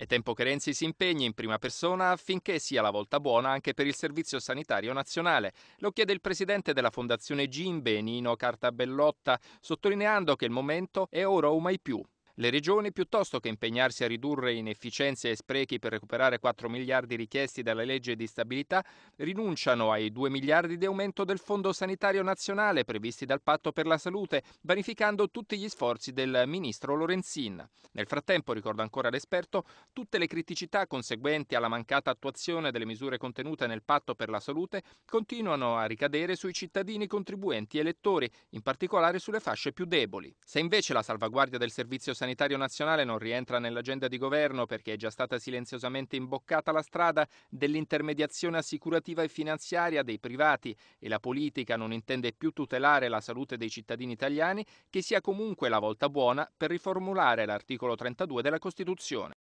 È tempo che Renzi si impegni in prima persona affinché sia la volta buona anche per il Servizio Sanitario Nazionale. Lo chiede il presidente della Fondazione Gimbe, Nino Cartabellotta, sottolineando che il momento è ora o mai più. Le regioni, piuttosto che impegnarsi a ridurre inefficienze e sprechi per recuperare 4 miliardi richiesti dalla legge di stabilità, rinunciano ai 2 miliardi di aumento del Fondo Sanitario Nazionale previsti dal Patto per la Salute, vanificando tutti gli sforzi del ministro Lorenzin. Nel frattempo, ricordo ancora l'esperto, tutte le criticità conseguenti alla mancata attuazione delle misure contenute nel Patto per la Salute continuano a ricadere sui cittadini contribuenti elettori, in particolare sulle fasce più deboli. Se invece la salvaguardia del servizio sanitario sanitario nazionale non rientra nell'agenda di governo perché è già stata silenziosamente imboccata la strada dell'intermediazione assicurativa e finanziaria dei privati e la politica non intende più tutelare la salute dei cittadini italiani, che sia comunque la volta buona per riformulare l'articolo 32 della Costituzione.